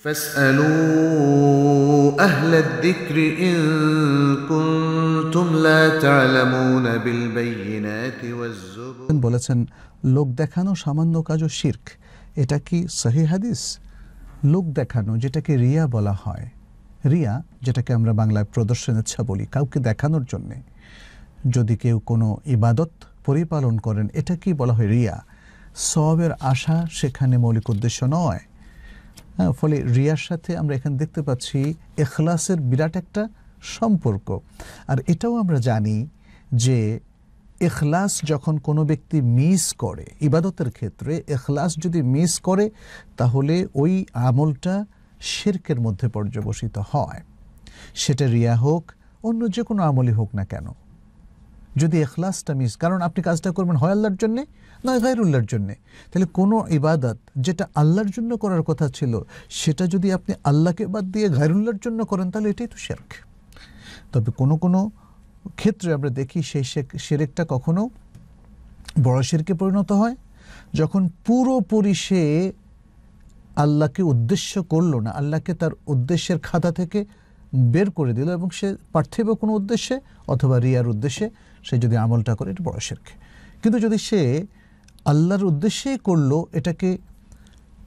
فاسألوا أهل الذكر إن كنتم لا تعلمون بالبينات والزبر বলেছেন লোক দেখানো সামান্য কাজও শিরক এটা কি সহি হাদিস লোক দেখানো যেটাকে রিয়া বলা হয় রিয়া যেটাকে আমরা বাংলায় প্রদর্শন ইচ্ছা বলি কাউকে দেখানোর জন্যে যদি কেউ কোনো ইবাদত পরিপালন করেন এটা কি বলা হয় রিয়া সবের আশা সেখানে মৌলিক উদ্দেশ্য নয় হ্যাঁ ফলে রিয়ার সাথে আমরা এখানে দেখতে পাচ্ছি এখলাসের বিরাট একটা সম্পর্ক আর এটাও আমরা জানি যে এখলাস যখন কোনো ব্যক্তি মিস করে ইবাদতের ক্ষেত্রে এখলাস যদি মিস করে তাহলে ওই আমলটা শেরকের মধ্যে পর্যবসিত হয় সেটা রিয়া হোক অন্য যে কোনো আমলই হোক না কেন যদি এখলাসটা মিস কারণ আপনি কাজটা করবেন হয় আল্লাহর জন্যে নয় গায়রুল্লাহর জন্যে তাহলে কোনো ইবাদত যেটা আল্লাহর জন্য করার কথা ছিল সেটা যদি আপনি আল্লাহকে বাদ দিয়ে গায়রুল্লাহর জন্য করেন তাহলে এটাই তো শেরক তবে কোনো কোনো ক্ষেত্রে আমরা দেখি সেই শেরেকটা কখনো বড় শেরকে পরিণত হয় যখন পুরোপুরি সে আল্লাহকে উদ্দেশ্য করলো না আল্লাহকে তার উদ্দেশ্যের খাতা থেকে বের করে দিল এবং সে পার্থিব কোনো উদ্দেশ্যে অথবা রিয়ার উদ্দেশ্যে সে যদি আমলটা করে এটা বড় শেরকে কিন্তু যদি সে আল্লাহর উদ্দেশ্যেই করলো এটাকে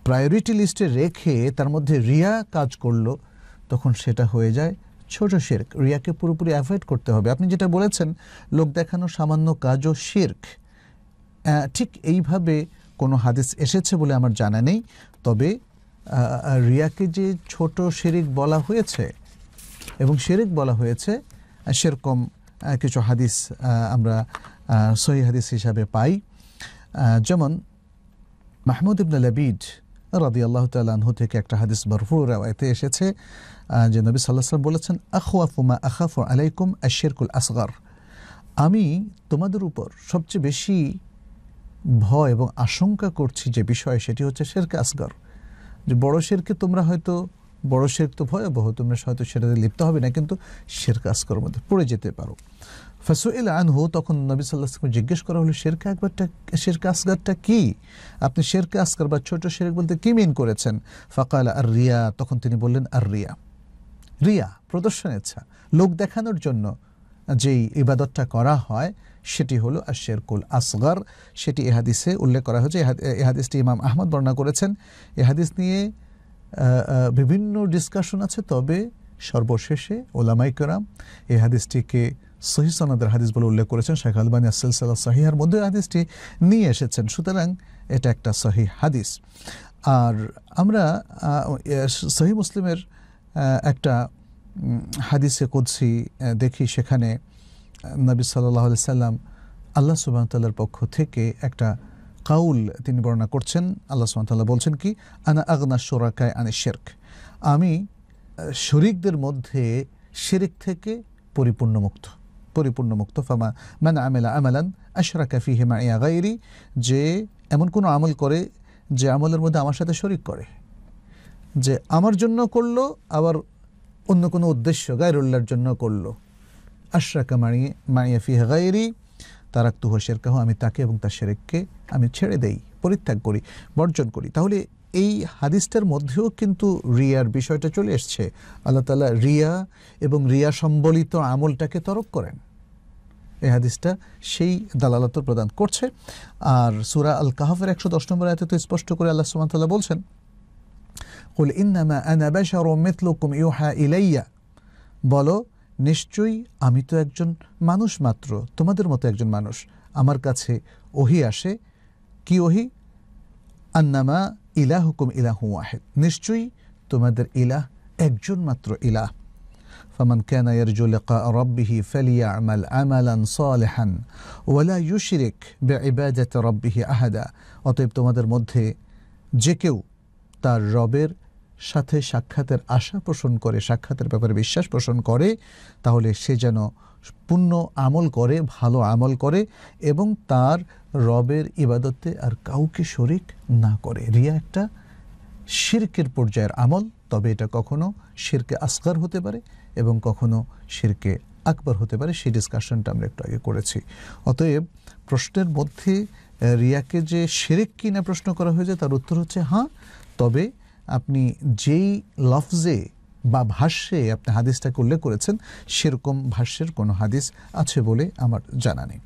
প্রায়োরিটি লিস্টে রেখে তার মধ্যে রিয়া কাজ করলো তখন সেটা হয়ে যায় ছোট শেরক রিয়াকে পুরোপুরি অ্যাভয়েড করতে হবে আপনি যেটা বলেছেন লোক দেখানো সামান্য কাজও শেরক ঠিক এইভাবে কোনো হাদিস এসেছে বলে আমার জানা নেই তবে রিয়াকে যে ছোট শেরিক বলা হয়েছে এবং শেরিক বলা হয়েছে সেরকম কিছু হাদিস আমরা সহি হাদিস হিসাবে পাই যেমন মাহমুদ ইবনে লাবিদ রাদি আল্লাহ তাল্লাহ থেকে একটা হাদিস ভরফুর রাওয়ায়তে এসেছে যে নবী সাল্লাহ সাল্লাম বলেছেন আখওয়াফুমা আখাফু আলাইকুম আশেরকুল আসগর আমি তোমাদের উপর সবচেয়ে বেশি ভয় এবং আশঙ্কা করছি যে বিষয় সেটি হচ্ছে শেরকে আসগর যে বড় শেরকে তোমরা হয়তো বড় শের তো ভয়াবহ তোমরা হয়তো সেটাতে লিপ্ত হবে না কিন্তু শের কাজকর মধ্যে পড়ে যেতে পারো আন আনহু তখন নবী সাল্লাহ জিজ্ঞেস করা হলো শের কাকবারটা শের কাসগারটা কি আপনি শের কাসগার বা ছোট শের বলতে কি মিন করেছেন ফাকাল আর রিয়া তখন তিনি বললেন আর রিয়া রিয়া প্রদর্শনের ইচ্ছা লোক দেখানোর জন্য যেই ইবাদতটা করা হয় সেটি হলো আর শেরকুল আসগর সেটি এহাদিসে উল্লেখ করা হয়েছে এহাদিসটি ইমাম আহমদ বর্ণনা করেছেন এহাদিস নিয়ে বিভিন্ন ডিসকাশন আছে তবে সর্বশেষে ওলামাইকরাম এই হাদিসটিকে সহি সনাদের হাদিস বলে উল্লেখ করেছেন শেখ আলবানী আসসাল্লাহ সহিহার মধ্যে হাদিসটি নিয়ে এসেছেন সুতরাং এটা একটা সহি হাদিস আর আমরা সহি মুসলিমের একটা হাদিসে কুদ্সি দেখি সেখানে নবী সাল্লাহ সাল্লাম আল্লাহ সুবাহতাল্লার পক্ষ থেকে একটা কাউল তিনি বর্ণনা করছেন আল্লাহ সুমতাল্লাহ বলছেন কি আনা আগনা সোরাকায় আনে শেরক আমি শরিকদের মধ্যে শেরিক থেকে পরিপূর্ণ মুক্ত পরিপূর্ণ মুক্ত ফামা মানে আমেলা আমেলান আশরা কাফি হেমা ইয়াগাইরি যে এমন কোনো আমল করে যে আমলের মধ্যে আমার সাথে শরিক করে যে আমার জন্য করলো আবার অন্য কোনো উদ্দেশ্য গায়রুল্লার জন্য করলো আশরাকা মানিয়ে মাইয়া ফিহা গাইরি তারাক তুহ কাহ আমি তাকে এবং তার শেরেককে আমি ছেড়ে দেই পরিত্যাগ করি বর্জন করি তাহলে এই হাদিসটার মধ্যেও কিন্তু রিয়ার বিষয়টা চলে এসছে আল্লাহ তালা রিয়া এবং রিয়া সম্বলিত আমলটাকে তরক করেন এই হাদিসটা সেই দালালত প্রদান করছে আর সুরা আল কাহাফের একশো দশ নম্বর আয়তে তো স্পষ্ট করে আল্লাহ সুমাতাল্লাহ বলছেন قل إنما أنا بشر مثلكم يوحى বলো নিশ্চয়ই আমি তো একজন মানুষ মাত্র তোমাদের মতো একজন মানুষ আমার কাছে ওহি আসে কি ওহি আন্নামা হুকুম ইলাহু ওয়াহেদ নিশ্চয়ই তোমাদের ইলাহ একজন মাত্র ইলাহ فمن كان يرجو لقاء ربه فليعمل عملا صالحا ولا يشرك بعبادة ربه أحدا অতএব তোমাদের মধ্যে যে কেউ তার রবের সাথে সাক্ষাতের আশা পোষণ করে সাক্ষাতের ব্যাপারে বিশ্বাস পোষণ করে তাহলে সে যেন পূর্ণ আমল করে ভালো আমল করে এবং তার রবের ইবাদতে আর কাউকে শরিক না করে রিয়া একটা শিরকের পর্যায়ের আমল তবে এটা কখনো শিরকে আসগার হতে পারে এবং কখনো শিরকে আকবর হতে পারে সেই ডিসকাশনটা আমরা একটু আগে করেছি অতএব প্রশ্নের মধ্যে রিয়াকে যে শিরিক কিনা প্রশ্ন করা হয়েছে তার উত্তর হচ্ছে হ্যাঁ তবে আপনি যেই লফজে বা ভাষ্যে আপনি হাদিসটাকে উল্লেখ করেছেন সেরকম ভাষ্যের কোনো হাদিস আছে বলে আমার জানা নেই